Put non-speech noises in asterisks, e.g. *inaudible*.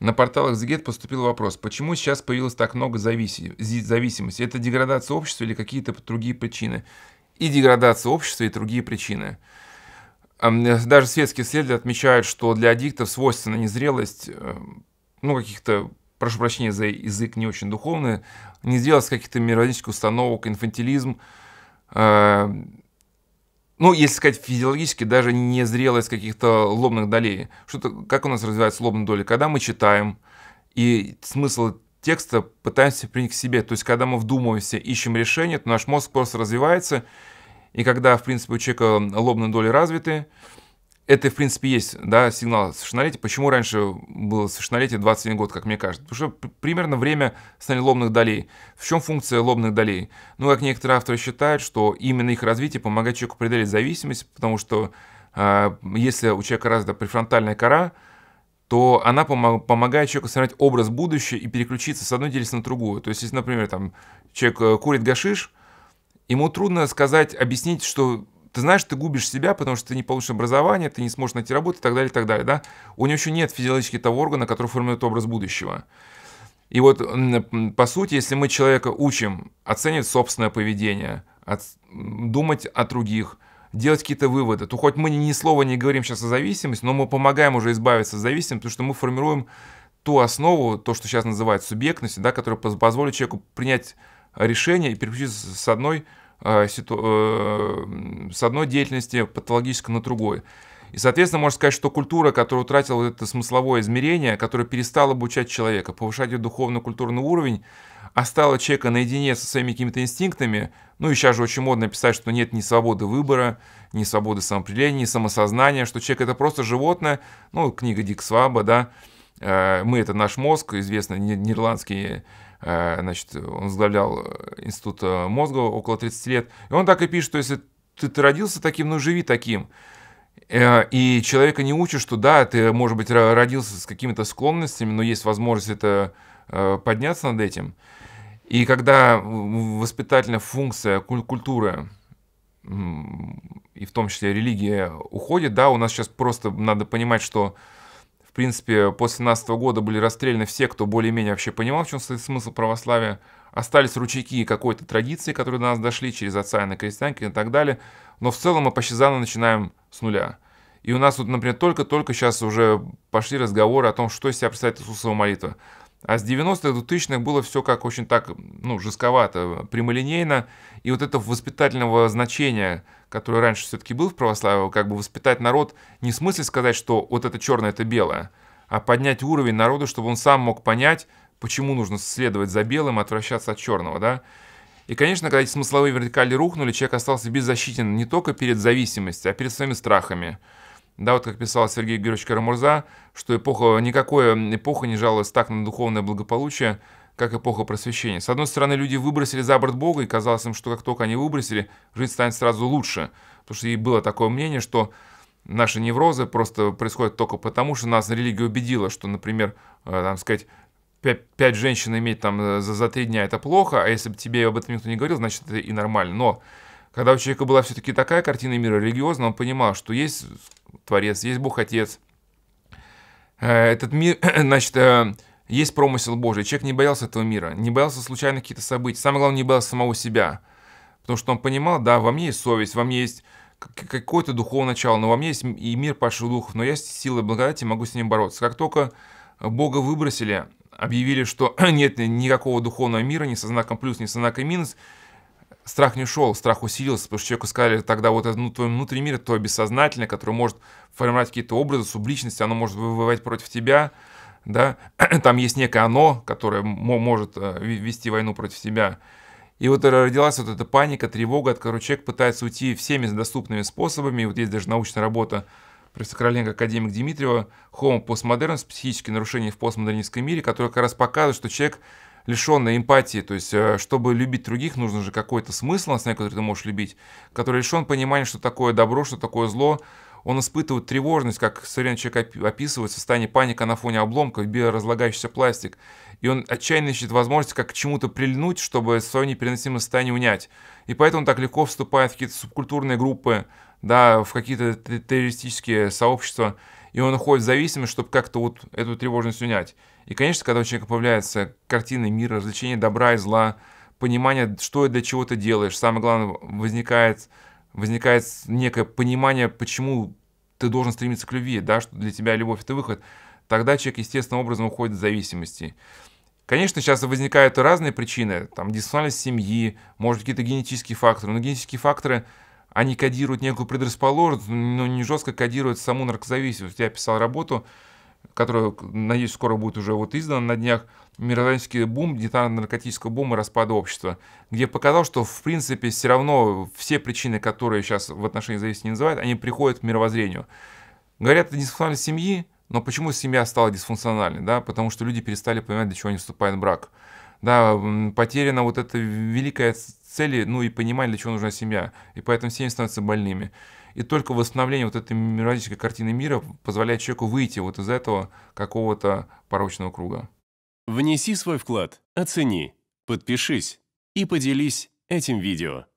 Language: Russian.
На порталах Зигет поступил вопрос, почему сейчас появилось так много зависи... зависимости? Это деградация общества или какие-то другие причины? И деградация общества, и другие причины. Даже светские исследователи отмечают, что для аддиктов свойственна незрелость, э, ну, каких-то, прошу прощения за язык не очень духовный, незрелость каких-то мировоззренческих установок, инфантилизм, э, ну, если сказать физиологически, даже не зрелость каких-то лобных долей. Что-то, как у нас развивается лобная доля? Когда мы читаем, и смысл текста пытаемся принять к себе. То есть, когда мы вдумываемся, ищем решение, то наш мозг просто развивается. И когда, в принципе, у человека лобные доли развиты, это, в принципе, есть да, сигнал совершеннолетия. Почему раньше было совершеннолетие 21 год, как мне кажется? Потому что примерно время состояния лобных долей. В чем функция лобных долей? Ну, как некоторые авторы считают, что именно их развитие помогает человеку преодолеть зависимость, потому что э, если у человека развита префронтальная кора, то она пом помогает человеку сформировать образ будущего и переключиться с одной деятельности на другую. То есть, если, например, там, человек э, курит гашиш, ему трудно сказать, объяснить, что ты знаешь, ты губишь себя, потому что ты не получишь образование, ты не сможешь найти работу и так далее, и так далее, да? У него еще нет физиологически того органа, который формирует образ будущего. И вот, по сути, если мы человека учим оценивать собственное поведение, от, думать о других, делать какие-то выводы, то хоть мы ни слова не говорим сейчас о зависимости, но мы помогаем уже избавиться от зависимости, потому что мы формируем ту основу, то, что сейчас называют субъектностью, да, которая позволит человеку принять решение и переключиться с одной Э, э, с одной деятельности патологической на другой. И, соответственно, можно сказать, что культура, которая утратила это смысловое измерение, которая перестала обучать человека, повышать его духовно-культурный уровень, оставила а человека наедине со своими какими-то инстинктами, ну и сейчас же очень модно писать, что нет ни свободы выбора, ни свободы самоопределения, ни самосознания, что человек это просто животное, ну, книга Дик Сваба, да, Э, мы – это наш мозг, известный нидерландский э, значит, он возглавлял э, институт мозга около 30 лет. И он так и пишет, что если ты, ты родился таким, ну живи таким. И человека не учишь, что да, ты, может быть, родился с какими-то склонностями, но есть возможность это подняться над этим. И когда воспитательная функция культуры и в том числе религия уходит, да, у нас сейчас просто надо понимать, что принципе, после 17 года были расстреляны все, кто более-менее вообще понимал, в чем стоит смысл православия. Остались ручейки какой-то традиции, которые до нас дошли через отца и на крестьянки и так далее. Но в целом мы почти заново начинаем с нуля. И у нас тут, например, только-только сейчас уже пошли разговоры о том, что из себя представляет Иисусова молитва. А с 90-х, 2000-х было все как очень так, ну, жестковато, прямолинейно. И вот этого воспитательного значения, которое раньше все-таки был в православии, как бы воспитать народ, не в смысле сказать, что вот это черное, это белое, а поднять уровень народа, чтобы он сам мог понять, почему нужно следовать за белым, отвращаться от черного, да. И, конечно, когда эти смысловые вертикали рухнули, человек остался беззащитен не только перед зависимостью, а перед своими страхами. Да, вот как писал Сергей Георгиевич Карамурза, что эпоха, никакая эпоха не жаловалась так на духовное благополучие, как эпоха просвещения. С одной стороны, люди выбросили за борт Бога, и казалось им, что как только они выбросили, жизнь станет сразу лучше. Потому что и было такое мнение, что наши неврозы просто происходят только потому, что нас религия убедила, что, например, э, там сказать, пять женщин иметь там э, за, за три дня это плохо, а если бы тебе об этом никто не говорил, значит это и нормально. Но когда у человека была все-таки такая картина мира религиозная, он понимал, что есть Творец, есть Бог Отец. Э, этот мир, *clears throat* значит, э, есть промысел Божий. Человек не боялся этого мира, не боялся случайных каких-то событий. Самое главное, не боялся самого себя. Потому что он понимал, да, во мне есть совесть, во мне есть какое-то духовное начало, но во мне есть и мир падших духов, но я с силой благодати могу с ним бороться. Как только Бога выбросили, объявили, что *clears throat* нет никакого духовного мира, ни со знаком плюс, ни со знаком минус, страх не ушел, страх усилился, потому что человеку сказали, тогда вот ну, твой внутренний мир, твое бессознательное, которое может формировать какие-то образы, субличности, оно может воевать против тебя, да, *clears throat* там есть некое оно, которое может э, вести войну против тебя. И вот родилась вот эта паника, тревога, от которой человек пытается уйти всеми доступными способами. И вот есть даже научная работа профессора Короленко, академик Дмитриева, «Homo postmodern. Психические нарушения в постмодернистском мире», которая как раз показывает, что человек лишенная эмпатии, то есть э, чтобы любить других, нужно же какой-то смысл, на который ты можешь любить, который лишен понимания, что такое добро, что такое зло, он испытывает тревожность, как современный человек описывает состояние паника на фоне обломков, биоразлагающийся пластик. И он отчаянно ищет возможность как к чему-то прильнуть, чтобы свое непереносимое состояние унять. И поэтому он так легко вступает в какие-то субкультурные группы, да, в какие-то террористические сообщества и он уходит в зависимость, чтобы как-то вот эту тревожность унять. И, конечно, когда у человека появляется картина мира, развлечения добра и зла, понимание, что и для чего ты делаешь, самое главное, возникает, возникает некое понимание, почему ты должен стремиться к любви, да, что для тебя любовь – это выход, тогда человек естественным образом уходит в зависимости. Конечно, сейчас возникают разные причины, там, дисфункциональность семьи, может, какие-то генетические факторы, но генетические факторы – они кодируют некую предрасположенность, но не жестко кодируют саму наркозависимость. Я писал работу, которая, надеюсь, скоро будет уже вот издана на днях, «Мировоззренческий бум, детально наркотического бума и распада общества», где показал, что, в принципе, все равно все причины, которые сейчас в отношении зависимости не называют, они приходят к мировоззрению. Говорят, это дисфункциональность семьи, но почему семья стала дисфункциональной? Да? Потому что люди перестали понимать, для чего они вступают в брак да, потеряна вот эта великая цель, ну и понимание, для чего нужна семья. И поэтому семьи становятся больными. И только восстановление вот этой мирологической картины мира позволяет человеку выйти вот из этого какого-то порочного круга. Внеси свой вклад, оцени, подпишись и поделись этим видео.